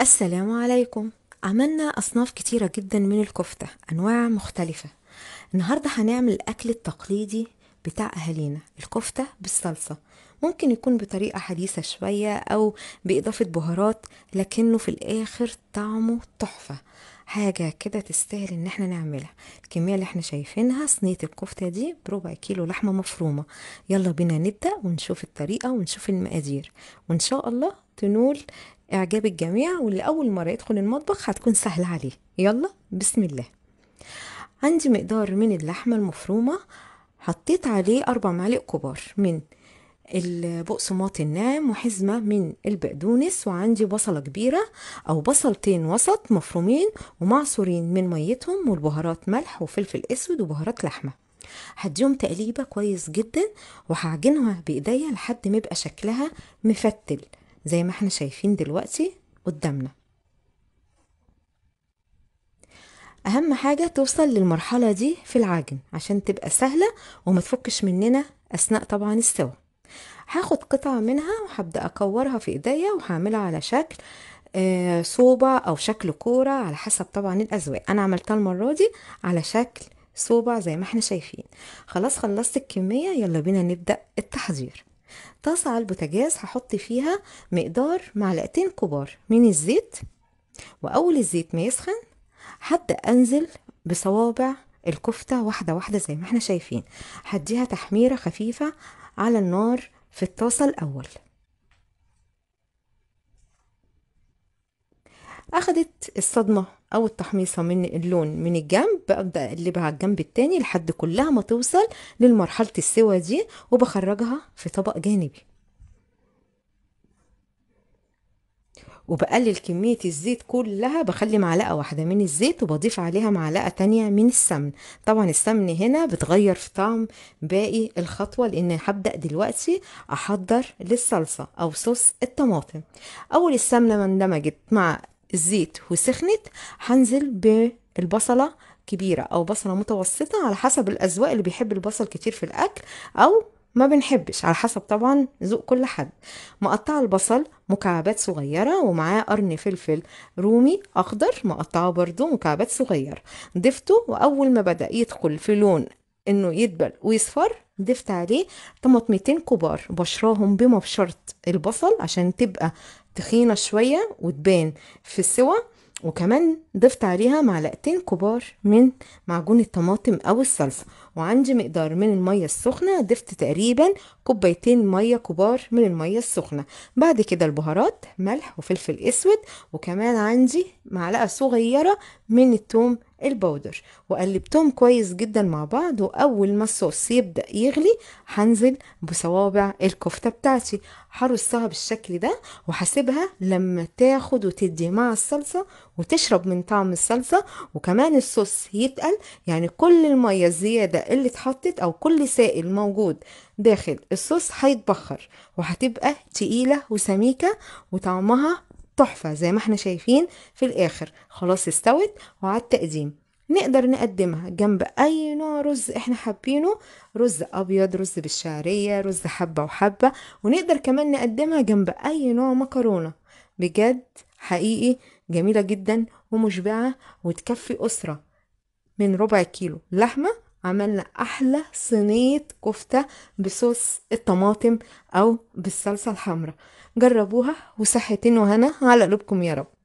السلام عليكم عملنا أصناف كتيرة جدا من الكفتة أنواع مختلفة النهاردة هنعمل الأكل التقليدي بتاع أهالينا الكفتة بالصلصة ممكن يكون بطريقة حديثة شوية أو بإضافة بهارات لكنه في الآخر طعمه تحفة حاجة كده تستاهل إن احنا نعملها الكمية اللي احنا شايفينها صينية الكفتة دي بربع كيلو لحمة مفرومة يلا بينا نبدأ ونشوف الطريقة ونشوف المقادير وإن شاء الله تنول إعجاب الجميع واللي أول مرة يدخل المطبخ هتكون سهلة عليه يلا بسم الله عندي مقدار من اللحمة المفرومة حطيت عليه أربع معالق كبار من البقسماط الناعم وحزمة من البقدونس وعندي بصلة كبيرة أو بصلتين وسط مفرومين ومعصورين من ميتهم والبهارات ملح وفلفل أسود وبهارات لحمة هديهم تقليبة كويس جدا وهعجنها بإيديا لحد ما يبقى شكلها مفتل زي ما احنا شايفين دلوقتي قدامنا اهم حاجة توصل للمرحلة دي في العجن عشان تبقى سهلة وما تفكش مننا اثناء طبعا السوا هاخد قطعة منها وهبدأ اكورها في ايديا وهعملها على شكل آه، صوبع او شكل كورة على حسب طبعا الاذواق انا عملتها المرة دي على شكل صوبع زي ما احنا شايفين خلاص خلصت الكمية يلا بينا نبدأ التحضير طاسة على البوتاجاز هحط فيها مقدار معلقتين كبار من الزيت وأول الزيت ما يسخن حتى أنزل بصوابع الكفتة واحدة واحدة زي ما احنا شايفين هديها تحميرة خفيفة على النار في الطاسة الأول أخدت الصدمة او التحميصه من اللون من الجنب ببدا اقلبها على الجنب التاني لحد كلها ما توصل لمرحله السوا دي وبخرجها في طبق جانبي وبقلل كمية الزيت كلها بخلي معلقة واحدة من الزيت وبضيف عليها معلقة تانية من السمن طبعا السمن هنا بتغير في طعم باقي الخطوة لان هبدأ دلوقتي احضر للصلصة او صوص الطماطم اول السمنة ما اندمجت مع الزيت وسخنت هنزل بالبصلة كبيرة أو بصلة متوسطة على حسب الأذواق اللي بيحب البصل كتير في الأكل أو ما بنحبش على حسب طبعا ذوق كل حد مقطع البصل مكعبات صغيرة ومعاه قرن فلفل رومي أخضر مقطعه برضو مكعبات صغيرة ضفته وأول ما بدأ يدخل في لون إنه يدبل ويصفر ضفت عليه طماطمتين كبار بشراهم بمبشرة البصل عشان تبقى تخينة شوية وتبان في السوى وكمان ضفت عليها معلقتين كبار من معجون الطماطم او الصلصه وعندي مقدار من الميه السخنه ضفت تقريبا كوبايتين ميه كبار من الميه السخنه بعد كده البهارات ملح وفلفل اسود وكمان عندي معلقه صغيره من التوم البودر وقلبتهم كويس جدا مع بعض واول ما الصوص يبدا يغلي هنزل بصوابع الكفته بتاعتي هرصها بالشكل ده وهسيبها لما تاخد وتدي مع الصلصه وتشرب من طعم الصلصه وكمان الصوص يتقل يعني كل الميه الزياده اللي اتحطت او كل سائل موجود داخل الصوص هيتبخر وهتبقى تقيله وسميكه وطعمها تحفة زي ما احنا شايفين في الآخر خلاص استوت وعلى التقديم نقدر نقدمها جنب أي نوع رز احنا حابينه رز أبيض رز بالشعرية رز حبة وحبة ونقدر كمان نقدمها جنب أي نوع مكرونة بجد حقيقي جميلة جدا ومشبعة وتكفي أسرة من ربع كيلو لحمة عملنا احلى صينيه كفته بصوص الطماطم او بالصلصه الحمراء جربوها وصحتين وهنا على قلوبكم يا رب